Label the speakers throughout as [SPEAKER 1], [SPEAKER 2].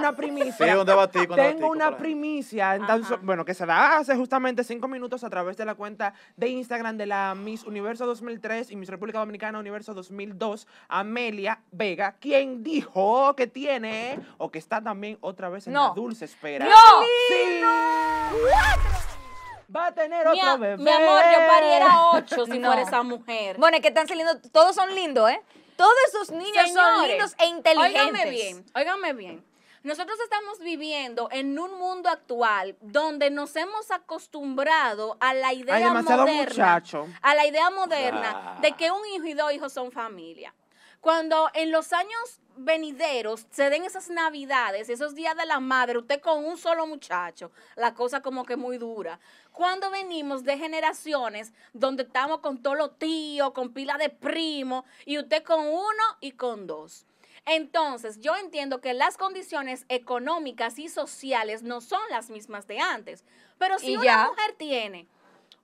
[SPEAKER 1] una primicia. Tengo una primicia. bueno, que se da hace justamente cinco minutos a través de la cuenta de Instagram de la Miss Universo 2003 y Miss República Dominicana Universo 2002, Amelia Vega, quien dijo que tiene o que está también otra vez en no. la dulce espera.
[SPEAKER 2] ¡No! va a tener mi otro bebé. Mi amor, yo pariera ocho si no. era esa mujer. Bueno, es que están saliendo, todos son lindos, ¿eh? Todos esos niños son lindos e inteligentes. Óiganme bien, óigame bien.
[SPEAKER 3] Nosotros estamos viviendo en un mundo actual donde nos hemos acostumbrado a la idea moderna, a la idea moderna de que un hijo y dos hijos son familia. Cuando en los años venideros se den esas navidades, esos días de la madre, usted con un solo muchacho, la cosa como que muy dura. Cuando venimos de generaciones donde estamos con todos los tíos, con pila de primos, y usted con uno y con dos. Entonces, yo entiendo que las condiciones económicas y sociales no son las mismas de antes, pero si una mujer tiene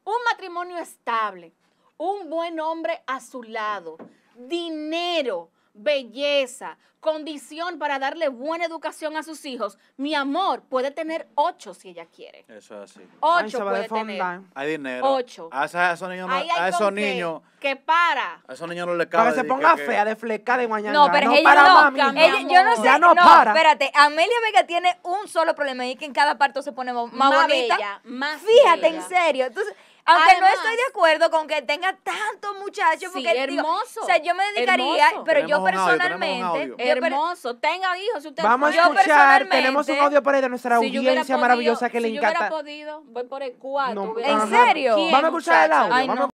[SPEAKER 3] un matrimonio estable, un buen hombre a su lado, dinero, belleza, condición para darle buena educación a sus hijos. Mi amor puede tener ocho si ella quiere.
[SPEAKER 2] Eso es así. Ocho puede tener.
[SPEAKER 1] Hay dinero. Ocho. A, esos, niños, a esos niños
[SPEAKER 2] que, para.
[SPEAKER 1] A esos niños no les cabe. Para que se ponga fea de fleca de mañana. No, pero no ella para, mami, ella, yo no sé. Ya no, para. Espérate,
[SPEAKER 2] Amelia Vega tiene un solo problema y es que en cada parto se pone más, más bonita. Fíjate, en serio. Entonces, aunque no estoy de acuerdo con que tenga tantos muchachos, porque sí, hermoso, digo, o sea, yo me dedicaría, pero yo personalmente, hermoso, tenga hijos, Vamos a escuchar,
[SPEAKER 3] tenemos un audio para de
[SPEAKER 1] nuestra audiencia maravillosa que le encanta. Si yo
[SPEAKER 3] hubiera podido, voy por el cuatro. ¿En serio? Vamos a escuchar el audio.